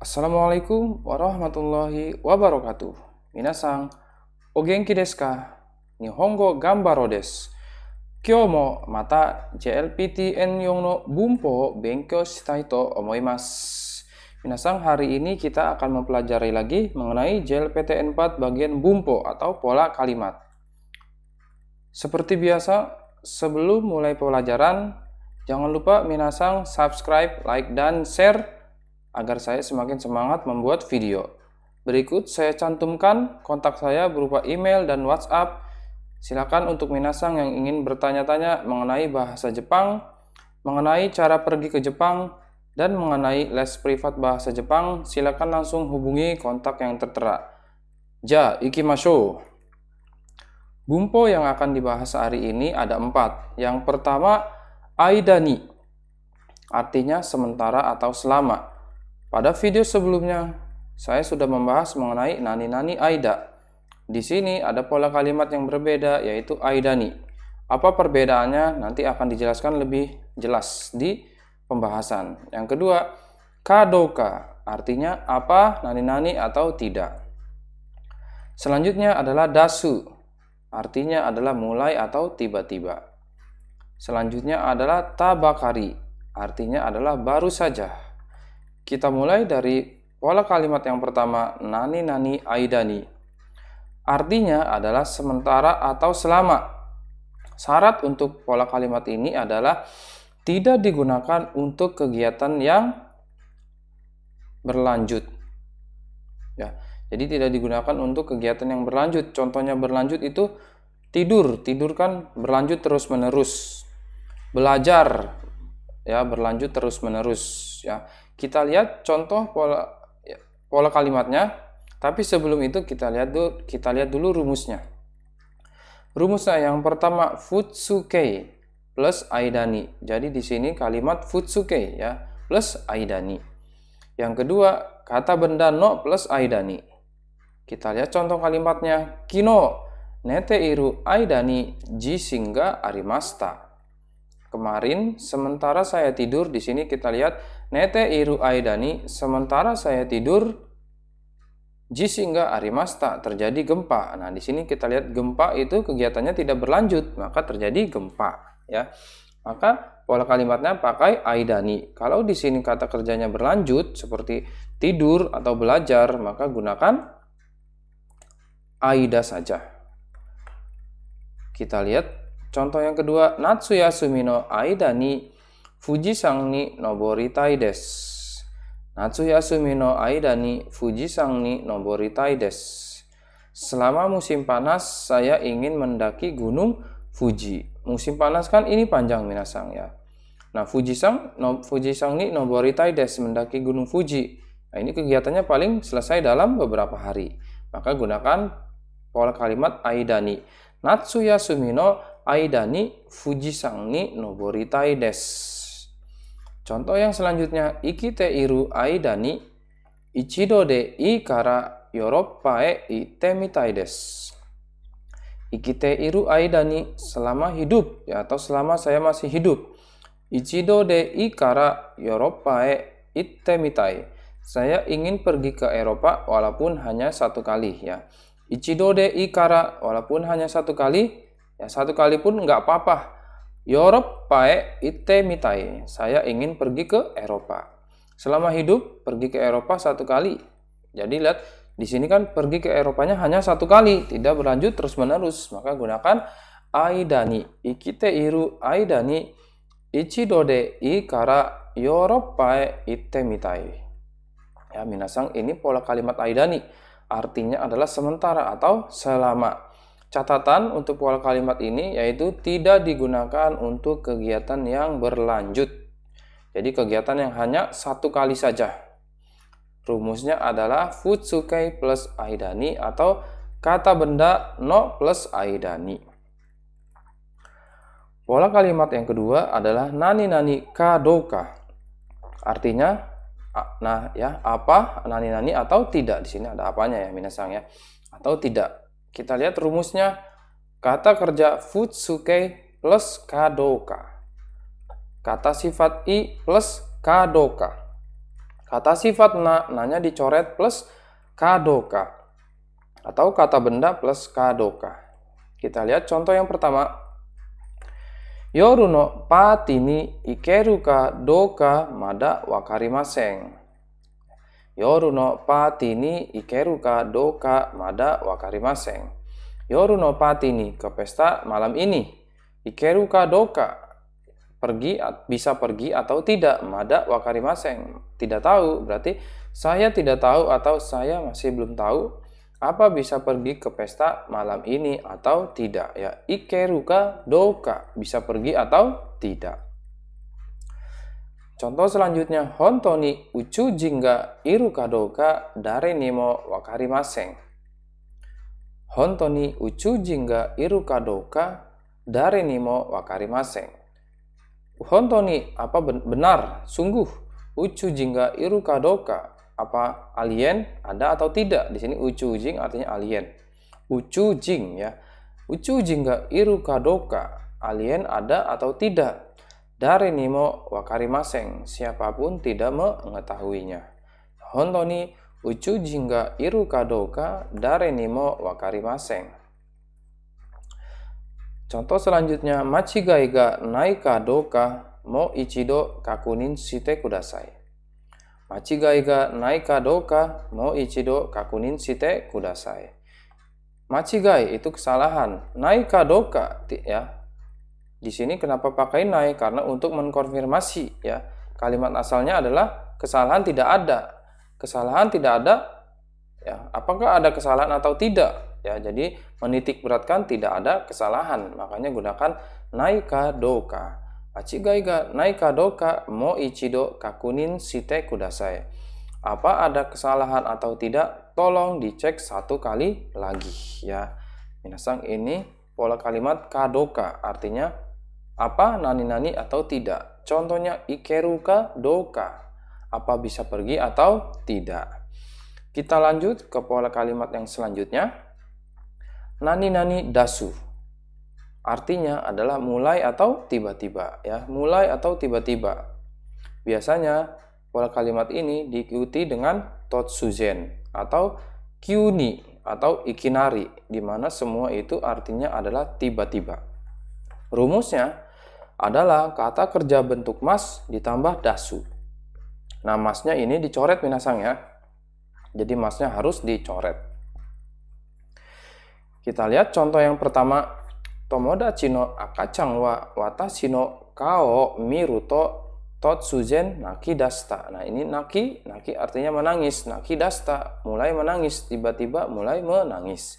Assalamualaikum warahmatullahi wabarakatuh. Minasang, ogenki desu ka? Nihongo gambaro desu. Kyo mo mata JLPTN N4 no bunpo benkyou shitai to omoimasu. Minasang, hari ini kita akan mempelajari lagi mengenai JLPTN 4 bagian bunpo atau pola kalimat. Seperti biasa, sebelum mulai pelajaran, jangan lupa minasang subscribe, like, dan share agar saya semakin semangat membuat video. Berikut saya cantumkan kontak saya berupa email dan WhatsApp. Silakan untuk minasang yang ingin bertanya-tanya mengenai bahasa Jepang, mengenai cara pergi ke Jepang, dan mengenai les privat bahasa Jepang, silakan langsung hubungi kontak yang tertera. Ja, ikimashou! Bumpo yang akan dibahas hari ini ada empat. Yang pertama, aidani, artinya sementara atau selama. Pada video sebelumnya, saya sudah membahas mengenai nani-nani Aida. Di sini ada pola kalimat yang berbeda yaitu Aidani. Apa perbedaannya nanti akan dijelaskan lebih jelas di pembahasan. Yang kedua, kadoka artinya apa, nani-nani atau tidak. Selanjutnya adalah dasu artinya adalah mulai atau tiba-tiba. Selanjutnya adalah tabakari artinya adalah baru saja. Kita mulai dari pola kalimat yang pertama, nani nani aidani. Artinya adalah sementara atau selama. Syarat untuk pola kalimat ini adalah tidak digunakan untuk kegiatan yang berlanjut. Ya, jadi tidak digunakan untuk kegiatan yang berlanjut. Contohnya berlanjut itu tidur, tidur kan berlanjut terus-menerus. Belajar ya berlanjut terus-menerus ya. Kita lihat contoh pola ya, pola kalimatnya, tapi sebelum itu kita lihat dulu kita lihat dulu rumusnya. Rumusnya yang pertama futsuke plus aidani. Jadi di sini kalimat futsuke ya plus aidani. Yang kedua kata benda no plus aidani. Kita lihat contoh kalimatnya. Kino nete iru aidani ji singa arimasta. Kemarin sementara saya tidur di sini kita lihat Nete iru aidani, sementara saya tidur, jisinga arimasta terjadi gempa. Nah, di sini kita lihat gempa itu kegiatannya tidak berlanjut, maka terjadi gempa, ya. Maka pola kalimatnya pakai aidani. Kalau di sini kata kerjanya berlanjut seperti tidur atau belajar, maka gunakan aida saja. Kita lihat contoh yang kedua, Natsuya Sumino aidani Fuji sang ni nobori taides. no aida ni Fuji sang ni nobori taides. Selama musim panas saya ingin mendaki gunung Fuji. Musim panas kan ini panjang minasang ya. Nah, Fuji sang no, sang ni nobori taides mendaki gunung Fuji. Nah, ini kegiatannya paling selesai dalam beberapa hari. Maka gunakan pola kalimat aidani. Natsuya sumino aidani Fujisang ni nobori taides. Contoh yang selanjutnya, te iru aidani ichido de i kara Europa e ite mitai Iki te iru aidani selama hidup ya, atau selama saya masih hidup. Ichido de i kara Europa e ite mitai. Saya ingin pergi ke Eropa walaupun hanya satu kali ya. Ichido de i kara walaupun hanya satu kali, ya satu kali pun nggak apa-apa Europae mitai. Saya ingin pergi ke Eropa. Selama hidup pergi ke Eropa satu kali. Jadi lihat di sini kan pergi ke Eropanya hanya satu kali, tidak berlanjut terus menerus. Maka gunakan aidani. Ikite iru aidani ichidode ikara Europae mitai. Ya, minasang ini pola kalimat aidani. Artinya adalah sementara atau selama. Catatan untuk pola kalimat ini yaitu tidak digunakan untuk kegiatan yang berlanjut. Jadi kegiatan yang hanya satu kali saja. Rumusnya adalah futsukai plus aidani atau kata benda no plus aidani. Pola kalimat yang kedua adalah nani nani kadoka. Artinya nah ya apa nani nani atau tidak di sini ada apanya ya minasang ya atau tidak kita lihat rumusnya. Kata kerja futsuke plus kadoka. Kata sifat i plus kadoka. Kata sifat na, nanya dicoret plus kadoka. Atau kata benda plus kadoka. Kita lihat contoh yang pertama. yoruno patini ikeruka ikeru ka doka mada wakarimasen. Yoru no pati ni ikeru ka do ka mada wakarimaseng. Yoru no pati ni ke pesta malam ini. Ikeru ka do ka pergi bisa pergi atau tidak mada wakarimaseng. Tidak tahu berarti saya tidak tahu atau saya masih belum tahu apa bisa pergi ke pesta malam ini atau tidak ya ikeru ka do ka bisa pergi atau tidak. Contoh selanjutnya, Hontoni ucu jingga iru kadoka dare nemo wakari maseng. Hontoni ucu jingga iru kadoka dare nemo wakari maseng. Hontoni apa benar, sungguh, ucu jingga iru kadoka apa alien ada atau tidak di sini ucu jing artinya alien Ucujing jing ya ucu jingga iru kadoka alien ada atau tidak dari Nimo wakari Wakarimaseng, siapapun tidak mengetahuinya. Hontoni ucu jingga iru kadoka dari Nimo wakari maseng. Contoh selanjutnya, machigai ga nai kadoka mo ichido kakunin shite kudasai. Machigai ga nai kadoka mo ichido kakunin shite kudasai. Machigai itu kesalahan. Naika kadoka ya di sini kenapa pakai nai? Karena untuk mengkonfirmasi ya. Kalimat asalnya adalah kesalahan tidak ada. Kesalahan tidak ada ya, apakah ada kesalahan atau tidak? Ya, jadi menitik beratkan tidak ada kesalahan. Makanya gunakan naika doka. gaiga naika doka mo ichido kakunin site kudasai. Apa ada kesalahan atau tidak? Tolong dicek satu kali lagi ya. Minasang ini pola kalimat kadoka artinya apa nani-nani atau tidak? Contohnya ikeruka doka. Apa bisa pergi atau tidak? Kita lanjut ke pola kalimat yang selanjutnya. Nani-nani dasu. Artinya adalah mulai atau tiba-tiba ya, mulai atau tiba-tiba. Biasanya pola kalimat ini diikuti dengan totsuzen atau kyuni atau ikinari, di mana semua itu artinya adalah tiba-tiba. Rumusnya, adalah kata kerja bentuk mas ditambah dasu. Nah, masnya ini dicoret minasang ya. Jadi masnya harus dicoret. Kita lihat contoh yang pertama. Tomoda chino akacang wa watashi no kao miruto totsuzen naki dasta. Nah, ini naki, naki artinya menangis. Naki dasta, mulai menangis, tiba-tiba mulai menangis.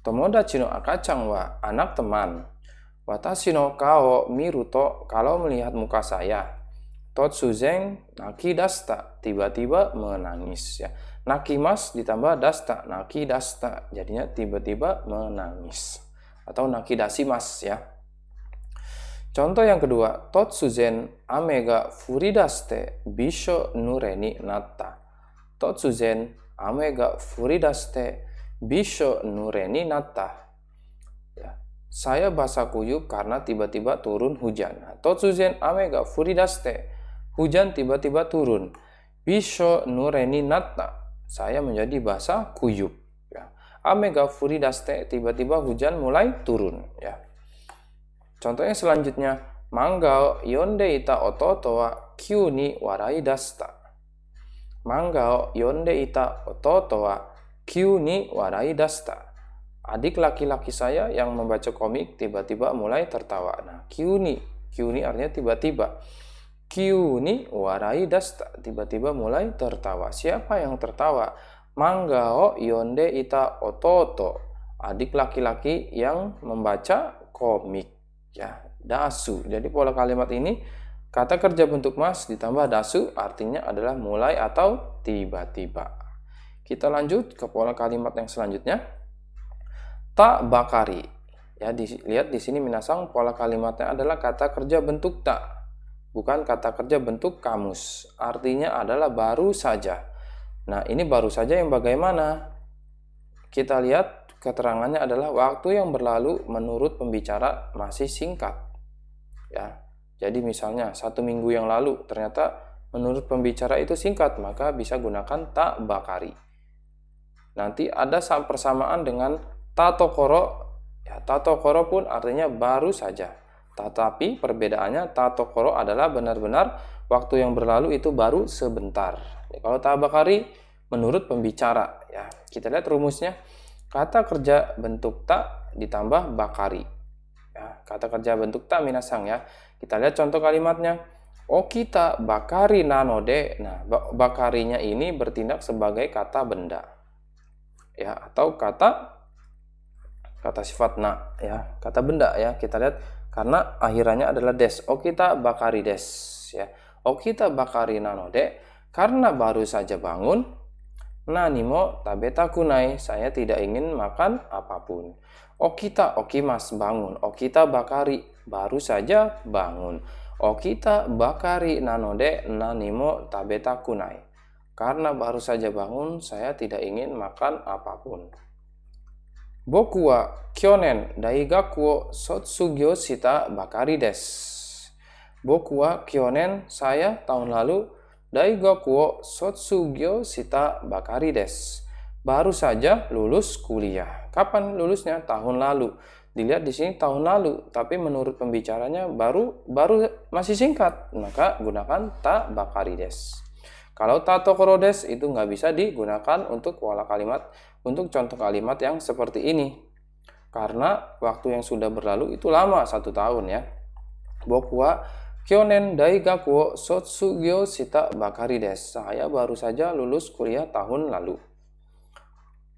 Tomoda chino akacang wa anak teman Watashi no kao to kalau melihat muka saya. Totsuzen naki dasta tiba-tiba menangis ya. Naki mas ditambah dasta naki dasta jadinya tiba-tiba menangis atau naki dasi mas ya. Contoh yang kedua, Totsuzen amega furidaste bisho nureni natta. Totsuzen amega furidaste bisho nureni natta. Saya basah kuyup karena tiba-tiba turun hujan. Totsuzen ame ga furidaste, Hujan tiba-tiba turun. Bisho nureni natta. Saya menjadi basah kuyup. Ya. Ame ga furidaste, Tiba-tiba hujan mulai turun. Ya. Contohnya selanjutnya. Mangao yonde ita ototo wa kyu ni warai dasta. Mangao yonde ita ototo wa kyu ni warai dasta adik laki-laki saya yang membaca komik tiba-tiba mulai tertawa. Nah, kiuni, kiuni artinya tiba-tiba. Kiuni warai dasta, tiba-tiba mulai tertawa. Siapa yang tertawa? Manggao yonde ita ototo, adik laki-laki yang membaca komik. Ya, dasu. Jadi pola kalimat ini kata kerja bentuk mas ditambah dasu artinya adalah mulai atau tiba-tiba. Kita lanjut ke pola kalimat yang selanjutnya. Tak bakari. Ya, dilihat di sini minasang pola kalimatnya adalah kata kerja bentuk tak, bukan kata kerja bentuk kamus. Artinya adalah baru saja. Nah, ini baru saja yang bagaimana? Kita lihat keterangannya adalah waktu yang berlalu menurut pembicara masih singkat. Ya. Jadi misalnya satu minggu yang lalu ternyata menurut pembicara itu singkat, maka bisa gunakan tak bakari. Nanti ada persamaan dengan Tato koro, ya tato koro pun artinya baru saja. Tetapi perbedaannya tato koro adalah benar-benar waktu yang berlalu itu baru sebentar. Ya, kalau tabakari menurut pembicara, ya kita lihat rumusnya. Kata kerja bentuk tak ditambah bakari. Ya, kata kerja bentuk tak minasang ya. Kita lihat contoh kalimatnya. Oh kita bakari nanode. Nah, bakarinya ini bertindak sebagai kata benda. Ya, atau kata kata sifat na ya kata benda ya kita lihat karena akhirannya adalah des oh kita bakari des ya oh kita bakari nanode karena baru saja bangun nimo tabeta kunai saya tidak ingin makan apapun oh kita oki kimas bangun oh kita bakari baru saja bangun oh kita bakari nanode nimo tabeta kunai karena baru saja bangun saya tidak ingin makan apapun Boku Boku wa wa kyonen kyonen sotsugyo sita saya tahun lalu daigaku wo sotsugyo sita bakari desu. Baru saja lulus kuliah. Kapan lulusnya? Tahun lalu. Dilihat di sini tahun lalu, tapi menurut pembicaranya baru baru masih singkat, maka gunakan ta bakari desu. Kalau tato korodes itu nggak bisa digunakan untuk pola kalimat, untuk contoh kalimat yang seperti ini. Karena waktu yang sudah berlalu itu lama, satu tahun ya. Bokwa kionen kyonen daigaku wo sotsugyo sita bakari des. Saya baru saja lulus kuliah tahun lalu.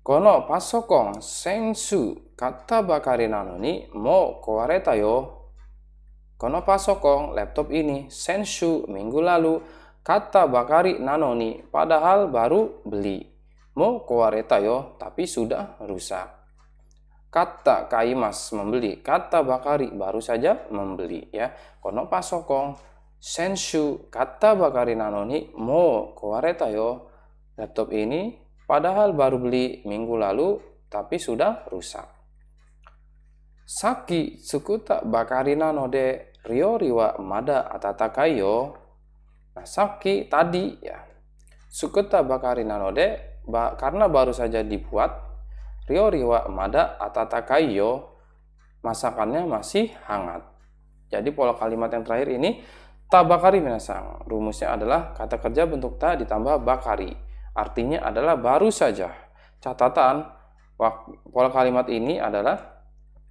Kono pasokong sensu kata bakari nanoni mo kowareta yo. Kono pasokong laptop ini sensu minggu lalu Kata Bakari Nanoni, padahal baru beli. Mau kuareta yo, tapi sudah rusak. Kata Kaimas membeli, kata Bakari baru saja membeli ya. Kono pasokong, senshu, kata Bakari Nanoni, mau kuareta yo. Laptop ini padahal baru beli minggu lalu, tapi sudah rusak. Saki sukuta Bakari Nanode Rioriwa Mada Atatakayo Saki tadi ya sukutta bakari nanode ba, karena baru saja dibuat rio riwa mada atatakaiyo masakannya masih hangat jadi pola kalimat yang terakhir ini tabakari minasang rumusnya adalah kata kerja bentuk ta ditambah bakari artinya adalah baru saja catatan pola kalimat ini adalah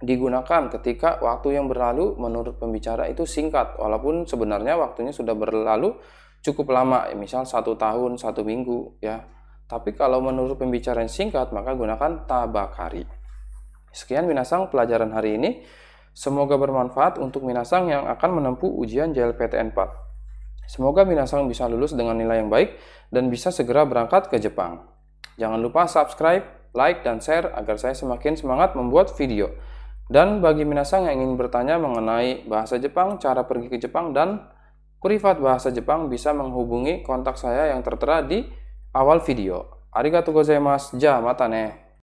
digunakan ketika waktu yang berlalu menurut pembicara itu singkat walaupun sebenarnya waktunya sudah berlalu cukup lama ya, misal satu tahun satu minggu ya tapi kalau menurut pembicaraan singkat maka gunakan tabakari sekian minasang pelajaran hari ini semoga bermanfaat untuk minasang yang akan menempuh ujian JLPTN 4 semoga minasang bisa lulus dengan nilai yang baik dan bisa segera berangkat ke Jepang jangan lupa subscribe like dan share agar saya semakin semangat membuat video dan bagi minasang yang ingin bertanya mengenai bahasa Jepang, cara pergi ke Jepang, dan privat bahasa Jepang bisa menghubungi kontak saya yang tertera di awal video. Arigatou gozaimasu. Ja, mata ne.